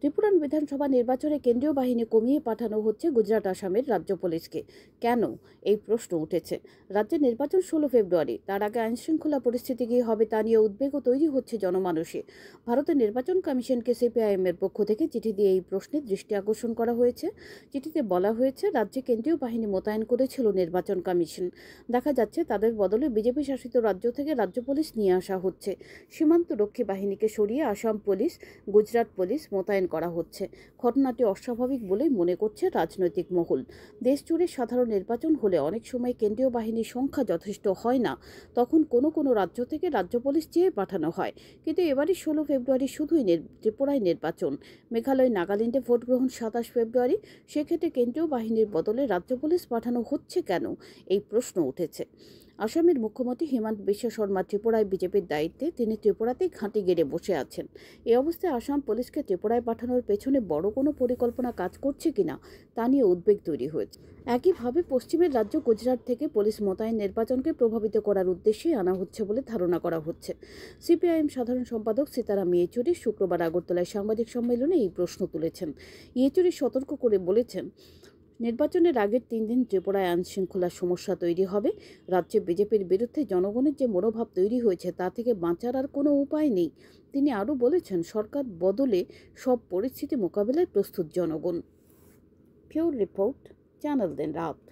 ত্রিপুরান বিধানসভা নির্বাচনে কেন্দ্রীয় বাহিনী কমিয়ে পাঠানো হচ্ছে গুজরাট আসামের রাজ্য পুলিশকে কেন এই প্রশ্ন উঠেছে রাজ্যের নির্বাচন ষোলো ফেব্রুয়ারি তার আগে আইনশৃঙ্খলা পরিস্থিতি কী হবে তা নিয়ে উদ্বেগও তৈরি হচ্ছে জনমানুষে ভারতের নির্বাচন কমিশনকে সিপিআইএমের পক্ষ থেকে চিঠি দিয়ে এই প্রশ্নে দৃষ্টি আকর্ষণ করা হয়েছে চিঠিতে বলা হয়েছে রাজ্যে কেন্দ্রীয় বাহিনী মোতায়েন করেছিল নির্বাচন কমিশন দেখা যাচ্ছে তাদের বদলে বিজেপি শাসিত রাজ্য থেকে রাজ্য পুলিশ নিয়ে আসা হচ্ছে সীমান্ত রক্ষী বাহিনীকে সরিয়ে আসাম পুলিশ গুজরাট পুলিশ মোতায়েন করা হচ্ছে ঘটনাটি অস্বাভাবিক বলেই মনে করছে রাজনৈতিক মহল দেশজুড়ে সাধারণ নির্বাচন হলে অনেক সময় কেন্দ্রীয় বাহিনীর সংখ্যা যথেষ্ট হয় না তখন কোনো কোনো রাজ্য থেকে রাজ্য পুলিশ চেয়ে পাঠানো হয় কিন্তু এবারই ষোলো ফেব্রুয়ারি শুধুই ত্রিপুরায় নির্বাচন মেঘালয় নাগাল্যান্ডে ভোট গ্রহণ সাতাশ ফেব্রুয়ারি সেক্ষেত্রে কেন্দ্রীয় বাহিনীর বদলে রাজ্য পুলিশ পাঠানো হচ্ছে কেন এই প্রশ্ন উঠেছে আসামের মুখ্যমন্ত্রী হিমন্ত বিশ্ব শর্মা ত্রিপুরায় বিজেপির দায়িত্বে তিনি ত্রিপুরাতেই ঘাঁটি গেড়ে বসে আছেন এ অবস্থায় আসাম পুলিশকে ত্রিপুরায় পাঠানোর পেছনে বড় কোনো পরিকল্পনা কাজ করছে কিনা তা নিয়ে উদ্বেগ তৈরি হয়েছে একইভাবে পশ্চিমের রাজ্য গুজরাট থেকে পুলিশ মোতায়েন নির্বাচনকে প্রভাবিত করার উদ্দেশ্যে আনা হচ্ছে বলে ধারণা করা হচ্ছে সিপিআইএম সাধারণ সম্পাদক সীতারাম ইয়েচুরি শুক্রবার আগরতলায় সাংবাদিক সম্মেলনে এই প্রশ্ন তুলেছেন ইয়েচুরি সতর্ক করে বলেছেন নির্বাচনের আগের তিন দিন ত্রিপুরায় আইনশৃঙ্খলার সমস্যা তৈরি হবে রাজ্যে বিজেপির বিরুদ্ধে জনগণের যে মনোভাব তৈরি হয়েছে তা থেকে বাঁচার আর কোনো উপায় নেই তিনি আরও বলেছেন সরকার বদলে সব পরিস্থিতি মোকাবেলায় প্রস্তুত জনগণ ফিউর রিপোর্ট চ্যানেল দেন রাত